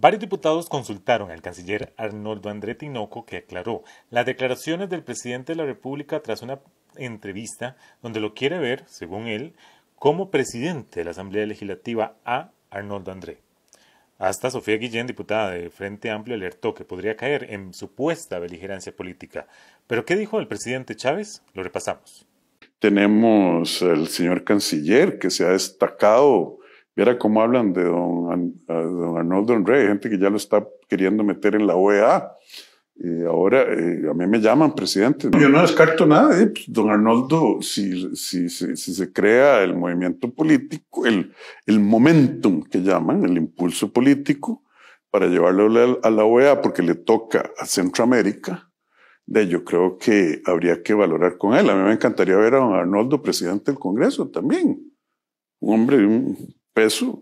Varios diputados consultaron al canciller Arnoldo André Tinoco, que aclaró las declaraciones del presidente de la República tras una entrevista donde lo quiere ver, según él, como presidente de la Asamblea Legislativa a Arnoldo André. Hasta Sofía Guillén, diputada de Frente Amplio, alertó que podría caer en supuesta beligerancia política. ¿Pero qué dijo el presidente Chávez? Lo repasamos. Tenemos al señor canciller que se ha destacado Viera cómo hablan de don, don Arnoldo rey gente que ya lo está queriendo meter en la OEA. Y ahora eh, a mí me llaman presidente. Yo no descarto nada. Eh, pues, don Arnoldo, si, si, si, se crea el movimiento político, el, el momentum que llaman, el impulso político, para llevarlo a la OEA e porque le toca a Centroamérica, de yo creo que habría que valorar con él. A mí me encantaría ver a don Arnoldo presidente del Congreso también. Un hombre, un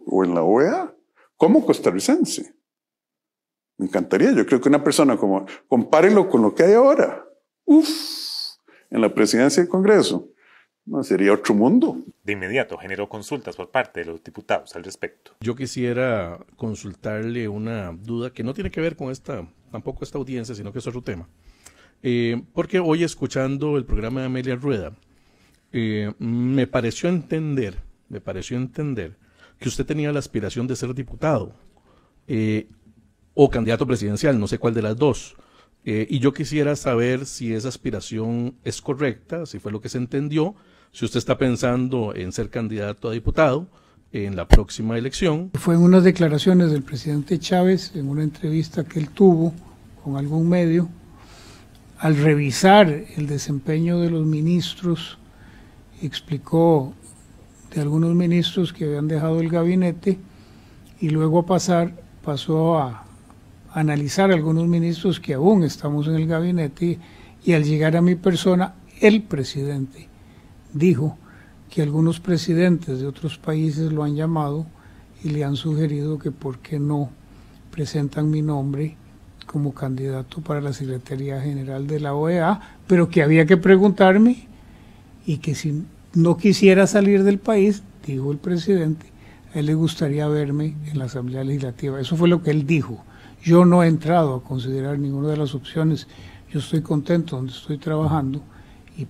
o en la OEA como costarricense. Me encantaría. Yo creo que una persona como, compárenlo con lo que hay ahora. Uf, en la presidencia del Congreso. No, sería otro mundo. De inmediato generó consultas por parte de los diputados al respecto. Yo quisiera consultarle una duda que no tiene que ver con esta, tampoco esta audiencia, sino que es otro tema. Eh, porque hoy escuchando el programa de Amelia Rueda, eh, me pareció entender, me pareció entender que usted tenía la aspiración de ser diputado eh, o candidato presidencial, no sé cuál de las dos. Eh, y yo quisiera saber si esa aspiración es correcta, si fue lo que se entendió, si usted está pensando en ser candidato a diputado en la próxima elección. Fue en unas declaraciones del presidente Chávez, en una entrevista que él tuvo con algún medio, al revisar el desempeño de los ministros, explicó de algunos ministros que habían dejado el gabinete y luego a pasar pasó a analizar algunos ministros que aún estamos en el gabinete y, al llegar a mi persona el presidente dijo que algunos presidentes de otros países lo han llamado y le han sugerido que por qué no presentan mi nombre como candidato para la Secretaría General de la OEA, pero que había que preguntarme y que si no quisiera salir del país, dijo el presidente, a él le gustaría verme en la Asamblea Legislativa. Eso fue lo que él dijo. Yo no he entrado a considerar ninguna de las opciones. Yo estoy contento donde estoy trabajando y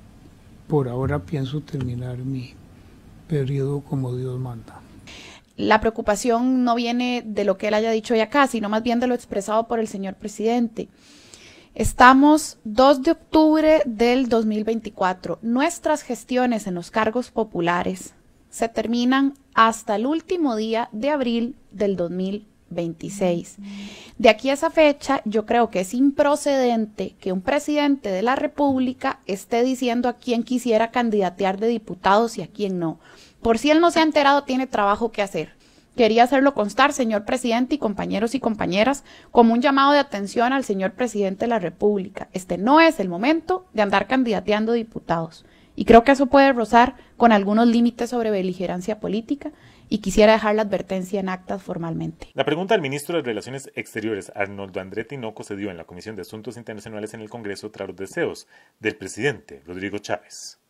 por ahora pienso terminar mi periodo como Dios manda la preocupación no viene de lo que él haya dicho hoy acá, sino más bien de lo expresado por el señor presidente. Estamos 2 de octubre del 2024. Nuestras gestiones en los cargos populares se terminan hasta el último día de abril del 2026. De aquí a esa fecha, yo creo que es improcedente que un presidente de la República esté diciendo a quién quisiera candidatear de diputados y a quién no. Por si él no se ha enterado, tiene trabajo que hacer. Quería hacerlo constar, señor presidente y compañeros y compañeras, como un llamado de atención al señor presidente de la República. Este no es el momento de andar candidateando diputados. Y creo que eso puede rozar con algunos límites sobre beligerancia política y quisiera dejar la advertencia en actas formalmente. La pregunta del ministro de Relaciones Exteriores, Arnoldo Andretti, no concedió en la Comisión de Asuntos Internacionales en el Congreso tras los deseos del presidente Rodrigo Chávez.